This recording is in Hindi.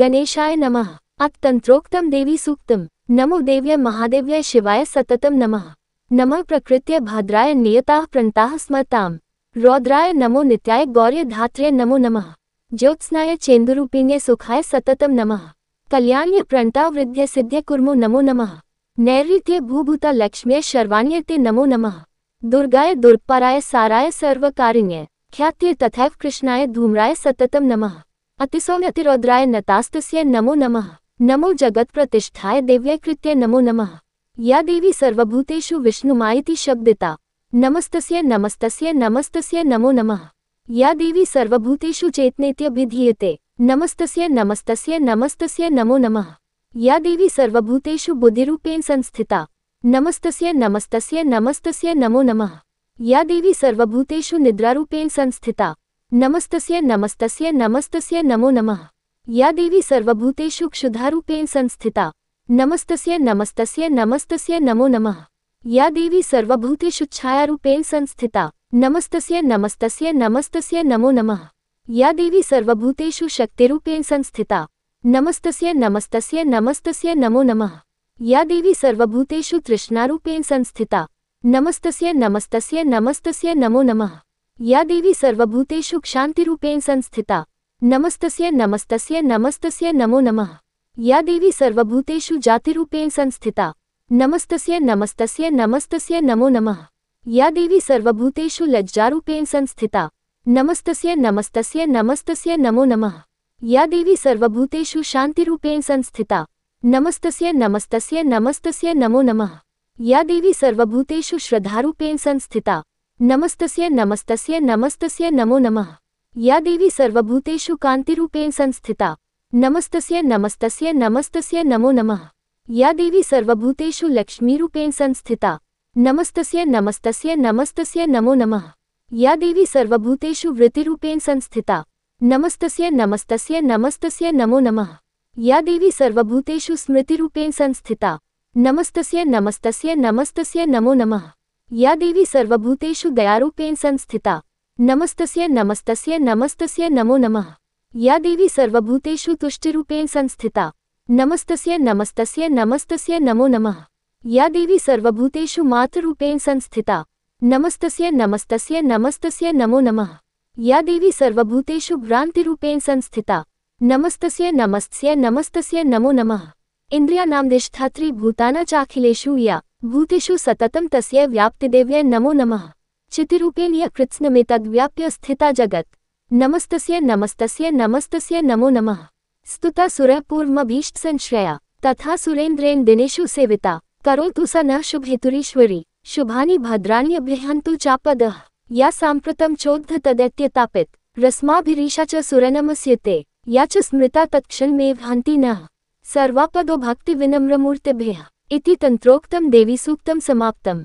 गणेशाय नमः अत तंत्रोक्तम देवी सूक्तम नमो देव्य महादेव्य शिवाय सततम नमः नमः प्रकृत्य भद्राय नियता प्रणता स्मताम रौद्राय नमो नित्याय गौर्य धात्र्य नमो नमः ज्योत्स्नाय चेन्दुरूपिण्य सुखाय सततम नमः कल्याण्य प्रणता वृद्ध्य सिद्ध्य कुर्मो नमो नमः नैऋत्य भूभूता लक्ष्म्य शर्वाण्यते नमो नमः दुर्गाय दुर्पराय साराय सर्वकारिण्य ख्यात्य तथैव कृष्णाय धूम्राय सततम नमः अतिसोम्यतिरौद्राय नतास्त नमो नमः नमो जगत्प्रतिष्ठाय कृत्य नमो नमः या देवी सर्वभूतेषु विष्णुमायति शब्दिता नमस्तस्य नमस्तस्य नमस्तस्य नमो नमः या देवी सर्वभूतेषु चेतनेत्यभिधीयते नमस्तस्य नमस्तस्य नमस्तस्य नमो नमः या देवी सर्वभूतेषु बुद्धिरूपेण संस्थिता नमस्तस्य नमस्तस्य नमस्तस्य नमो नमः या देवी सर्वभूतेषु निद्रारूपेण संस्थिता नमस्तस्य नमस्तस्य नमस्तस्य नमो नमः या देवी सर्वभूतेषु क्षुधारूपेण संस्थिता नमस्तस्य नमस्तस्य नमस्तस्य नमो नमः या देवी सर्वभूतेषु छायारूपेण संस्थिता नमस्तस्य नमस्तस्य नमस्तस्य नमो नमः या देवी सर्वभूतेषु शक्तिरूपेण संस्थिता नमस्तस्य नमस्तस्य नमस्तस्य नमो नमः या देवी सर्वभूतेषु तृष्णारूपेण संस्थिता नमस्तस्य नमस्तस्य नमस्तस्य नमो नमः या देवी सर्वभूतेषु क्षान्तिरूपेण संस्थिता नमस्तस्य नमस्तस्य नमस्तस्य नमो नमः या देवी सर्वभूतेषु जातिरूपेण संस्थिता नमस्तस्य नमस्तस्य नमस्तस्य नमो नमः या देवी सर्वभूतेषु लज्जारूपेण संस्थिता नमस्तस्य नमस्तस्य नमस्तस्य नमो नमः या देवी सर्वभूतेषु शान्तिरूपेण संस्थिता नमस्तस्य नमस्तस्य नमस्तस्य नमो नमः या देवी सर्वभूतेषु श्रद्धारूपेण संस्थिता नमस्तस्य नमस्तस्य नमस्तस्य नमो नमः या देवी सर्वभूतेषु कान्तिरूपेण संस्थिता नमस्तस्य नमस्तस्य नमस्तस्य नमो नमः या देवी सर्वभूतेषु लक्ष्मीरूपेण संस्थिता नमस्तस्य नमस्तस्य नमस्तस्य नमो नमः या देवी सर्वभूतेषु वृत्तिरूपेण संस्थिता नमस्तस्य नमस्तस्य नमस्तस्य नमो नमः या देवी सर्वभूतेषु स्मृतिरूपेण संस्थिता नमस्तस्य नमस्तस्य नमस्तस्य नमो नमः या देवी सर्वभूतेषु दयारूपेण संस्थिता नमस्तस्य नमस्तस्य नमस्तस्य नमो नमः या देवी सर्वभूतेषु तुष्टिरूपेण संस्थिता नमस्तस्य नमस्तस्य नमस्तस्य नमो नमः या देवी सर्वभूतेषु मातृरूपेण संस्थिता नमस्तस्य नमस्तस्य नमस्तस्य नमो नमः या देवी सर्वभूतेषु भ्रान्तिरूपेण संस्थिता नमस्तस्य नमस्तस्य नमस्तस्य नमो नमः इन्द्रियानामधिष्ठात्री भूताना चाखिलेषु या भूतिषु सततम तस्य व्याप्तिदेव्यै नमो नमः चितिरूपेण में तद्व्याप्य स्थिता जगत् नमस्तस्य नमस्तस्य नमस्तस्य नमो नमः स्तुता सुर पूर्वमभीष्ट संश्रया तथा सुरेन्द्रेन दिनेशु सेविता करोतु स न शुभेतुरीश्वरी शुभानि भद्राण्यभ्यहन्तु चापद या सांप्रतम चोद्ध तदैत्यतापित रस्माभिरीशा च सुरनमस्यते या च स्मृता तत्क्षणमेव हन्ति नः सर्वापदो विनम्रमूर्तिभ्य इति तंत्रोक्तम देवी सूक्तम समाप्तम